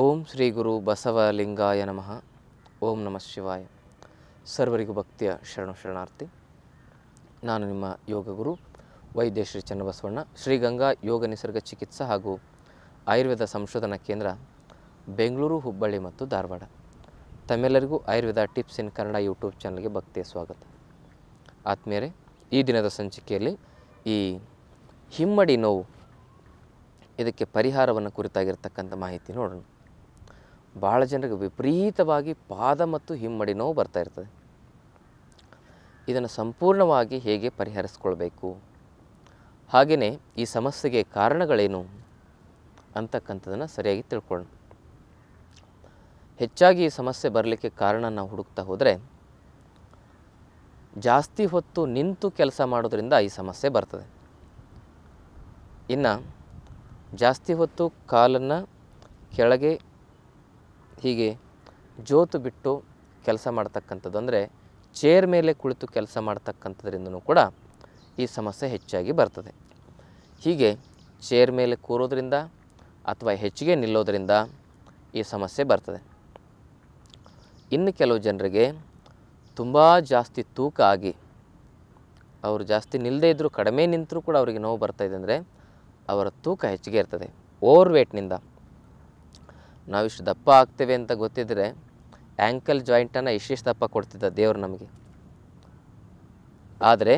ಓಂ ಶ್ರೀ ಗುರು ಬಸವಲಿಂಗಾಯ ನಮಃ ಓಂ ನಮಃ ಶಿವಾಯ ಸರ್ವರಿಗೂ ಭಕ್ತಿಯ ಶರಣ ಶರಣಾರ್ಥಿ ನಾನು ನಿಮ್ಮ ಯೋಗ ಗುರು ವೈದ್ಯ ಶ್ರೀ ಚನ್ನಬಸವಣ್ಣ ಶ್ರೀಗಂಗಾ ಯೋಗ ನಿಸರ್ಗ ಚಿಕಿತ್ಸಾ ಹಾಗೂ ಆಯುರ್ವೇದ ಸಂಶೋಧನಾ ಕೇಂದ್ರ ಬೆಂಗಳೂರು ಹುಬ್ಬಳ್ಳಿ ಮತ್ತು ಧಾರವಾಡ ತಮ್ಮೆಲ್ಲರಿಗೂ Ayurveda tips in Kannada YouTube ಚಾನಲ್ಗೆ ಭಕ್ತಿಯ ಸ್ವಾಗತ ಆತ್ಮೀಯರೇ ಈ ದಿನದ ಸಂಚಿಕೆಯಲ್ಲಿ ಈ ಹಿಮ್ಮಡಿ ನೋವು ಇದಕ್ಕೆ ಪರಿಹಾರವನ್ನು ಕುರಿತಾಗಿರ್ತಕ್ಕಂಥ ಮಾಹಿತಿ ನೋಡೋಣ ಭಾಳ ಜನರಿಗೆ ವಿಪರೀತವಾಗಿ ಪಾದ ಮತ್ತು ಹಿಮ್ಮಡಿ ನೋವು ಬರ್ತಾ ಇರ್ತದೆ ಇದನ್ನು ಸಂಪೂರ್ಣವಾಗಿ ಹೇಗೆ ಪರಿಹರಿಸ್ಕೊಳ್ಬೇಕು ಹಾಗೆಯೇ ಈ ಸಮಸ್ಯೆಗೆ ಕಾರಣಗಳೇನು ಅಂತಕ್ಕಂಥದ್ದನ್ನು ಸರಿಯಾಗಿ ತಿಳ್ಕೊಳ್ಳೋಣ ಹೆಚ್ಚಾಗಿ ಈ ಸಮಸ್ಯೆ ಬರಲಿಕ್ಕೆ ಕಾರಣ ನಾವು ಹುಡುಕ್ತಾ ಹೋದರೆ ಜಾಸ್ತಿ ಹೊತ್ತು ನಿಂತು ಕೆಲಸ ಮಾಡೋದರಿಂದ ಈ ಸಮಸ್ಯೆ ಬರ್ತದೆ ಇನ್ನು ಜಾಸ್ತಿ ಹೊತ್ತು ಕಾಲನ್ನು ಕೆಳಗೆ ಹೀಗೆ ಜೋತು ಬಿಟ್ಟು ಕೆಲಸ ಮಾಡ್ತಕ್ಕಂಥದ್ದು ಅಂದರೆ ಚೇರ್ ಮೇಲೆ ಕುಳಿತು ಕೆಲಸ ಮಾಡ್ತಕ್ಕಂಥದ್ರಿಂದನೂ ಕೂಡ ಈ ಸಮಸ್ಯೆ ಹೆಚ್ಚಾಗಿ ಬರ್ತದೆ ಹೀಗೆ ಚೇರ್ ಮೇಲೆ ಕೂರೋದ್ರಿಂದ ಅಥವಾ ಹೆಚ್ಚಿಗೆ ನಿಲ್ಲೋದರಿಂದ ಈ ಸಮಸ್ಯೆ ಬರ್ತದೆ ಇನ್ನು ಕೆಲವು ಜನರಿಗೆ ತುಂಬ ಜಾಸ್ತಿ ತೂಕ ಆಗಿ ಅವರು ಜಾಸ್ತಿ ನಿಲ್ಲದೇ ಇದ್ದರೂ ಕಡಿಮೆ ನಿಂತರೂ ಕೂಡ ಅವರಿಗೆ ನೋವು ಬರ್ತಾಯಿದೆ ಅಂದರೆ ಅವರ ತೂಕ ಹೆಚ್ಚಿಗೆ ಇರ್ತದೆ ಓವರ್ ವೇಟ್ನಿಂದ ನಾವಿಷ್ಟು ದಪ್ಪ ಆಗ್ತೇವೆ ಅಂತ ಗೊತ್ತಿದ್ದರೆ ಆ್ಯಂಕಲ್ ಜಾಯಿಂಟನ್ನು ಇಷ್ಟಿಷ್ಟು ದಪ್ಪ ಕೊಡ್ತಿದ್ದ ದೇವರು ನಮಗೆ ಆದರೆ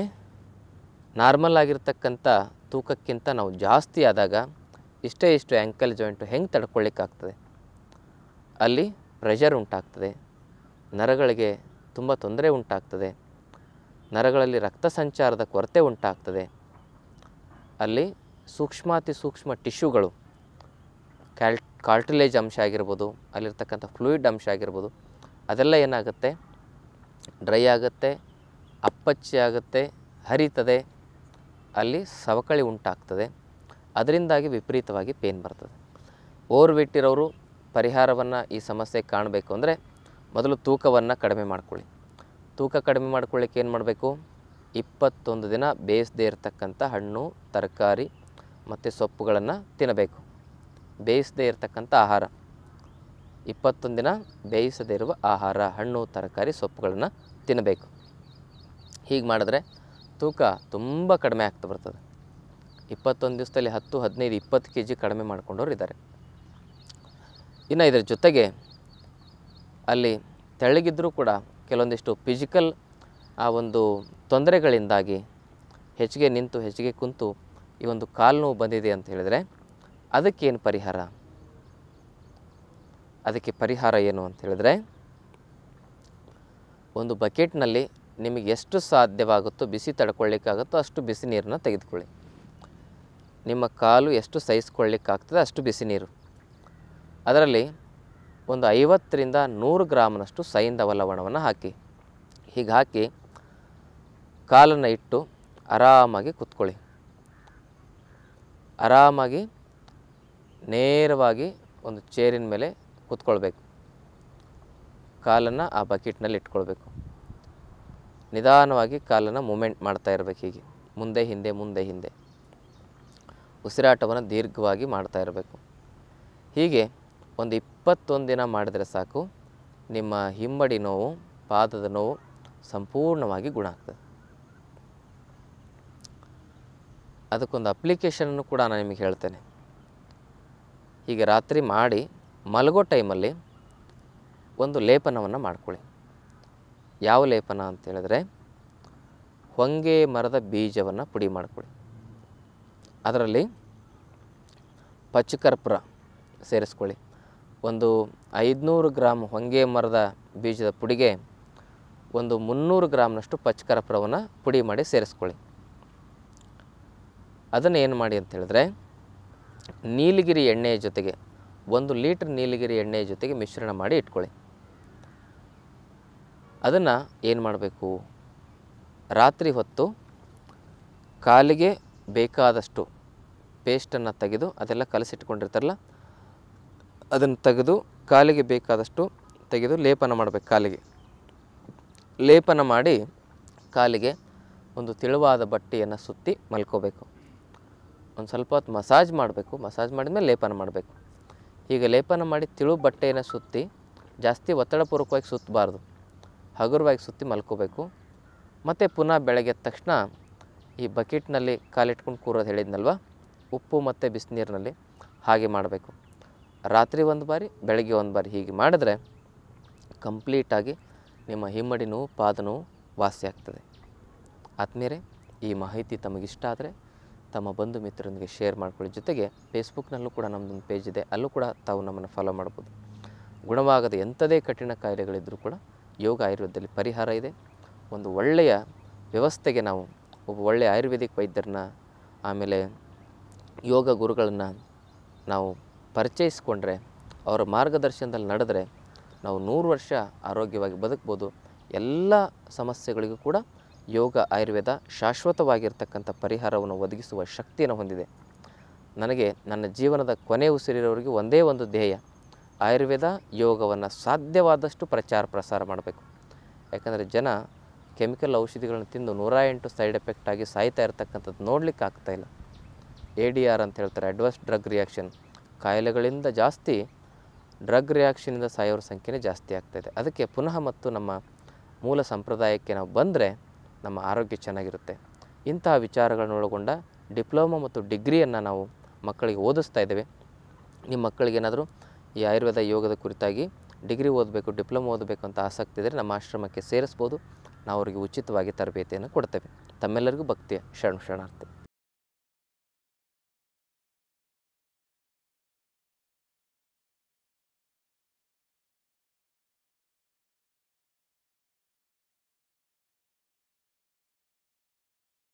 ನಾರ್ಮಲ್ ಆಗಿರ್ತಕ್ಕಂಥ ತೂಕಕ್ಕಿಂತ ನಾವು ಜಾಸ್ತಿ ಆದಾಗ ಇಷ್ಟೇ ಇಷ್ಟು ಆ್ಯಂಕಲ್ ಜಾಯಿಂಟು ಹೆಂಗೆ ತಡ್ಕೊಳ್ಳಿಕ್ಕಾಗ್ತದೆ ಅಲ್ಲಿ ಪ್ರೆಷರ್ ಉಂಟಾಗ್ತದೆ ನರಗಳಿಗೆ ತುಂಬ ತೊಂದರೆ ಉಂಟಾಗ್ತದೆ ನರಗಳಲ್ಲಿ ರಕ್ತ ಸಂಚಾರದ ಕೊರತೆ ಉಂಟಾಗ್ತದೆ ಅಲ್ಲಿ ಸೂಕ್ಷ್ಮಾತಿ ಸೂಕ್ಷ್ಮ ಟಿಶ್ಯೂಗಳು ಕ್ಯಾಲ್ ಕಾರ್ಟಿಲೇಜ್ ಅಂಶ ಆಗಿರ್ಬೋದು ಅಲ್ಲಿರ್ತಕ್ಕಂಥ ಫ್ಲೂಯಿಡ್ ಅಂಶ ಆಗಿರ್ಬೋದು ಅದೆಲ್ಲ ಏನಾಗುತ್ತೆ ಡ್ರೈ ಆಗುತ್ತೆ ಅಪ್ಪಚ್ಚಿ ಆಗುತ್ತೆ ಹರಿತದೆ ಅಲ್ಲಿ ಸವಕಳಿ ಉಂಟಾಗ್ತದೆ ಅದರಿಂದಾಗಿ ವಿಪರೀತವಾಗಿ ಪೇನ್ ಬರ್ತದೆ ಇರೋರು ಪರಿಹಾರವನ್ನು ಈ ಸಮಸ್ಯೆಗೆ ಕಾಣಬೇಕು ಅಂದರೆ ಮೊದಲು ತೂಕವನ್ನು ಕಡಿಮೆ ಮಾಡ್ಕೊಳ್ಳಿ ತೂಕ ಕಡಿಮೆ ಮಾಡ್ಕೊಳ್ಳಿಕ್ಕೆ ಏನು ಮಾಡಬೇಕು ಇಪ್ಪತ್ತೊಂದು ದಿನ ಬೇಯಿಸದೇ ಇರತಕ್ಕಂಥ ಹಣ್ಣು ತರಕಾರಿ ಮತ್ತು ಸೊಪ್ಪುಗಳನ್ನು ತಿನ್ನಬೇಕು ಬೇಯಿಸದೇ ಇರತಕ್ಕಂಥ ಆಹಾರ ಇಪ್ಪತ್ತೊಂದು ದಿನ ಬೇಯಿಸದೇ ಇರುವ ಆಹಾರ ಹಣ್ಣು ತರಕಾರಿ ಸೊಪ್ಪುಗಳನ್ನು ತಿನ್ನಬೇಕು ಹೀಗೆ ಮಾಡಿದ್ರೆ ತೂಕ ತುಂಬ ಕಡಿಮೆ ಆಗ್ತಾ ಬರ್ತದೆ ಇಪ್ಪತ್ತೊಂದು ದಿವಸದಲ್ಲಿ ಹತ್ತು ಹದಿನೈದು ಇಪ್ಪತ್ತು ಕೆ ಜಿ ಕಡಿಮೆ ಮಾಡಿಕೊಂಡವ್ರು ಇದ್ದಾರೆ ಇನ್ನು ಇದರ ಜೊತೆಗೆ ಅಲ್ಲಿ ತೆಳ್ಳಗಿದ್ರೂ ಕೂಡ ಕೆಲವೊಂದಿಷ್ಟು ಫಿಸಿಕಲ್ ಆ ಒಂದು ತೊಂದರೆಗಳಿಂದಾಗಿ ಹೆಚ್ಚಿಗೆ ನಿಂತು ಹೆಚ್ಚಿಗೆ ಕುಂತು ಈ ಒಂದು ಕಾಲು ನೋವು ಬಂದಿದೆ ಅಂತ ಹೇಳಿದರೆ ಅದಕ್ಕೇನು ಪರಿಹಾರ ಅದಕ್ಕೆ ಪರಿಹಾರ ಏನು ಅಂತ ಹೇಳಿದ್ರೆ ಒಂದು ಬಕೆಟ್ನಲ್ಲಿ ನಿಮಗೆ ಎಷ್ಟು ಸಾಧ್ಯವಾಗುತ್ತೋ ಬಿಸಿ ತಡ್ಕೊಳ್ಳಿಕ್ಕಾಗುತ್ತೋ ಅಷ್ಟು ಬಿಸಿ ನೀರನ್ನು ತೆಗೆದುಕೊಳ್ಳಿ ನಿಮ್ಮ ಕಾಲು ಎಷ್ಟು ಸಹಿಸ್ಕೊಳ್ಳಿಕ್ಕಾಗ್ತದೆ ಅಷ್ಟು ಬಿಸಿ ನೀರು ಅದರಲ್ಲಿ ಒಂದು ಐವತ್ತರಿಂದ ನೂರು ಗ್ರಾಮ್ನಷ್ಟು ಸೈಂಧವ ಲವಣವನ್ನು ಹಾಕಿ ಹೀಗೆ ಹಾಕಿ ಕಾಲನ್ನು ಇಟ್ಟು ಆರಾಮಾಗಿ ಕೂತ್ಕೊಳ್ಳಿ ಆರಾಮಾಗಿ ನೇರವಾಗಿ ಒಂದು ಚೇರಿನ ಮೇಲೆ ಕೂತ್ಕೊಳ್ಬೇಕು ಕಾಲನ್ನು ಆ ಬಕೆಟ್ನಲ್ಲಿ ಇಟ್ಕೊಳ್ಬೇಕು ನಿಧಾನವಾಗಿ ಕಾಲನ್ನು ಮೂಮೆಂಟ್ ಮಾಡ್ತಾ ಇರಬೇಕು ಹೀಗೆ ಮುಂದೆ ಹಿಂದೆ ಮುಂದೆ ಹಿಂದೆ ಉಸಿರಾಟವನ್ನು ದೀರ್ಘವಾಗಿ ಮಾಡ್ತಾ ಇರಬೇಕು ಹೀಗೆ ಒಂದು ಇಪ್ಪತ್ತೊಂದು ದಿನ ಮಾಡಿದರೆ ಸಾಕು ನಿಮ್ಮ ಹಿಮ್ಮಡಿ ನೋವು ಪಾದದ ನೋವು ಸಂಪೂರ್ಣವಾಗಿ ಗುಣ ಆಗ್ತದೆ ಅದಕ್ಕೊಂದು ಅಪ್ಲಿಕೇಶನನ್ನು ಕೂಡ ನಾನು ನಿಮಗೆ ಹೇಳ್ತೇನೆ ಹೀಗೆ ರಾತ್ರಿ ಮಾಡಿ ಮಲಗೋ ಟೈಮಲ್ಲಿ ಒಂದು ಲೇಪನವನ್ನು ಮಾಡ್ಕೊಳ್ಳಿ ಯಾವ ಲೇಪನ ಅಂತೇಳಿದ್ರೆ ಹೊಂಗೆ ಮರದ ಬೀಜವನ್ನು ಪುಡಿ ಮಾಡ್ಕೊಳ್ಳಿ ಅದರಲ್ಲಿ ಪಚ್ಚಕರ್ಪೂರ ಸೇರಿಸ್ಕೊಳ್ಳಿ ಒಂದು ಐದುನೂರು ಗ್ರಾಮ್ ಹೊಂಗೆ ಮರದ ಬೀಜದ ಪುಡಿಗೆ ಒಂದು ಮುನ್ನೂರು ಗ್ರಾಮ್ನಷ್ಟು ಪಚ್ಚಕರ್ಪೂರವನ್ನು ಪುಡಿ ಮಾಡಿ ಸೇರಿಸ್ಕೊಳ್ಳಿ ಅದನ್ನು ಏನು ಮಾಡಿ ಅಂತ ಹೇಳಿದ್ರೆ ನೀಲಗಿರಿ ಎಣ್ಣೆಯ ಜೊತೆಗೆ ಒಂದು ಲೀಟ್ರ್ ನೀಲಗಿರಿ ಎಣ್ಣೆಯ ಜೊತೆಗೆ ಮಿಶ್ರಣ ಮಾಡಿ ಇಟ್ಕೊಳ್ಳಿ ಅದನ್ನು ಏನು ಮಾಡಬೇಕು ರಾತ್ರಿ ಹೊತ್ತು ಕಾಲಿಗೆ ಬೇಕಾದಷ್ಟು ಪೇಸ್ಟನ್ನು ತೆಗೆದು ಅದೆಲ್ಲ ಕಲಸಿಟ್ಕೊಂಡಿರ್ತಾರಲ್ಲ ಅದನ್ನು ತೆಗೆದು ಕಾಲಿಗೆ ಬೇಕಾದಷ್ಟು ತೆಗೆದು ಲೇಪನ ಮಾಡಬೇಕು ಕಾಲಿಗೆ ಲೇಪನ ಮಾಡಿ ಕಾಲಿಗೆ ಒಂದು ತೆಳುವಾದ ಬಟ್ಟೆಯನ್ನು ಸುತ್ತಿ ಮಲ್ಕೋಬೇಕು ಒಂದು ಸ್ವಲ್ಪ ಹೊತ್ತು ಮಸಾಜ್ ಮಾಡಬೇಕು ಮಸಾಜ್ ಮಾಡಿದ್ಮೇಲೆ ಲೇಪನ ಮಾಡಬೇಕು ಈಗ ಲೇಪನ ಮಾಡಿ ತಿಳು ಬಟ್ಟೆಯನ್ನು ಸುತ್ತಿ ಜಾಸ್ತಿ ಒತ್ತಡಪೂರ್ವಕವಾಗಿ ಸುತ್ತಬಾರ್ದು ಹಗುರವಾಗಿ ಸುತ್ತಿ ಮಲ್ಕೋಬೇಕು ಮತ್ತು ಪುನಃ ಬೆಳಗ್ಗೆ ತಕ್ಷಣ ಈ ಬಕೆಟ್ನಲ್ಲಿ ಕಾಲಿಟ್ಕೊಂಡು ಕೂರೋದು ಹೇಳಿದ್ನಲ್ವ ಉಪ್ಪು ಮತ್ತು ಬಿಸಿನೀರಿನಲ್ಲಿ ಹಾಗೆ ಮಾಡಬೇಕು ರಾತ್ರಿ ಒಂದು ಬಾರಿ ಬೆಳಗ್ಗೆ ಒಂದು ಬಾರಿ ಹೀಗೆ ಮಾಡಿದ್ರೆ ಕಂಪ್ಲೀಟಾಗಿ ನಿಮ್ಮ ಹಿಮ್ಮಡಿ ನೋವು ಪಾದ ನೋವು ವಾಸಿ ಆಗ್ತದೆ ಈ ಮಾಹಿತಿ ತಮಗಿಷ್ಟ ಆದರೆ ತಮ್ಮ ಬಂಧು ಮಿತ್ರರೊಂದಿಗೆ ಶೇರ್ ಮಾಡ್ಕೊಳ್ಳಿ ಜೊತೆಗೆ ಫೇಸ್ಬುಕ್ನಲ್ಲೂ ಕೂಡ ನಮ್ಮದೊಂದು ಪೇಜ್ ಇದೆ ಅಲ್ಲೂ ಕೂಡ ತಾವು ನಮ್ಮನ್ನು ಫಾಲೋ ಮಾಡ್ಬೋದು ಗುಣವಾಗದ ಎಂಥದೇ ಕಠಿಣ ಕಾಯಿಲೆಗಳಿದ್ದರೂ ಕೂಡ ಯೋಗ ಆಯುರ್ವೇದದಲ್ಲಿ ಪರಿಹಾರ ಇದೆ ಒಂದು ಒಳ್ಳೆಯ ವ್ಯವಸ್ಥೆಗೆ ನಾವು ಒಬ್ಬ ಒಳ್ಳೆಯ ಆಯುರ್ವೇದಿಕ್ ವೈದ್ಯರನ್ನ ಆಮೇಲೆ ಯೋಗ ಗುರುಗಳನ್ನು ನಾವು ಪರಿಚಯಿಸಿಕೊಂಡ್ರೆ ಅವರ ಮಾರ್ಗದರ್ಶನದಲ್ಲಿ ನಡೆದರೆ ನಾವು ನೂರು ವರ್ಷ ಆರೋಗ್ಯವಾಗಿ ಬದುಕ್ಬೋದು ಎಲ್ಲ ಸಮಸ್ಯೆಗಳಿಗೂ ಕೂಡ ಯೋಗ ಆಯುರ್ವೇದ ಶಾಶ್ವತವಾಗಿರ್ತಕ್ಕಂಥ ಪರಿಹಾರವನ್ನು ಒದಗಿಸುವ ಶಕ್ತಿಯನ್ನು ಹೊಂದಿದೆ ನನಗೆ ನನ್ನ ಜೀವನದ ಕೊನೆ ಉಸಿರಿರೋರಿಗೆ ಒಂದೇ ಒಂದು ಧ್ಯೇಯ ಆಯುರ್ವೇದ ಯೋಗವನ್ನು ಸಾಧ್ಯವಾದಷ್ಟು ಪ್ರಚಾರ ಪ್ರಸಾರ ಮಾಡಬೇಕು ಯಾಕಂದರೆ ಜನ ಕೆಮಿಕಲ್ ಔಷಧಿಗಳನ್ನು ತಿಂದು ನೂರ ಎಂಟು ಸೈಡ್ ಎಫೆಕ್ಟ್ ಆಗಿ ಸಾಯ್ತಾ ಇರತಕ್ಕಂಥದ್ದು ನೋಡಲಿಕ್ಕೆ ಆಗ್ತಾಯಿಲ್ಲ ಎ ಡಿ ಆರ್ ಅಂತ ಹೇಳ್ತಾರೆ ಅಡ್ವಾನ್ಸ್ ಡ್ರಗ್ ರಿಯಾಕ್ಷನ್ ಕಾಯಿಲೆಗಳಿಂದ ಜಾಸ್ತಿ ಡ್ರಗ್ ರಿಯಾಕ್ಷನಿಂದ ಸಾಯೋರ ಸಂಖ್ಯೆನೇ ಜಾಸ್ತಿ ಆಗ್ತಾಯಿದೆ ಅದಕ್ಕೆ ಪುನಃ ಮತ್ತು ನಮ್ಮ ಮೂಲ ಸಂಪ್ರದಾಯಕ್ಕೆ ನಾವು ಬಂದರೆ ನಮ್ಮ ಆರೋಗ್ಯ ಚೆನ್ನಾಗಿರುತ್ತೆ ಇಂತಹ ವಿಚಾರಗಳನ್ನು ಒಳಗೊಂಡ ಡಿಪ್ಲೊಮಾ ಮತ್ತು ಡಿಗ್ರಿಯನ್ನು ನಾವು ಮಕ್ಕಳಿಗೆ ಓದಿಸ್ತಾ ಇದ್ದೇವೆ ನಿಮ್ಮ ಮಕ್ಕಳಿಗೇನಾದರೂ ಈ ಆಯುರ್ವೇದ ಯೋಗದ ಕುರಿತಾಗಿ ಡಿಗ್ರಿ ಓದಬೇಕು ಡಿಪ್ಲೊಮಾ ಓದಬೇಕು ಅಂತ ಆಸಕ್ತಿ ಇದ್ದರೆ ನಮ್ಮ ಆಶ್ರಮಕ್ಕೆ ಸೇರಿಸ್ಬೋದು ನಾವು ಅವರಿಗೆ ಉಚಿತವಾಗಿ ತರಬೇತಿಯನ್ನು ಕೊಡ್ತೇವೆ ತಮ್ಮೆಲ್ಲರಿಗೂ ಭಕ್ತಿಯ ಶರಣ ಶರಣಾರ್ಥಿ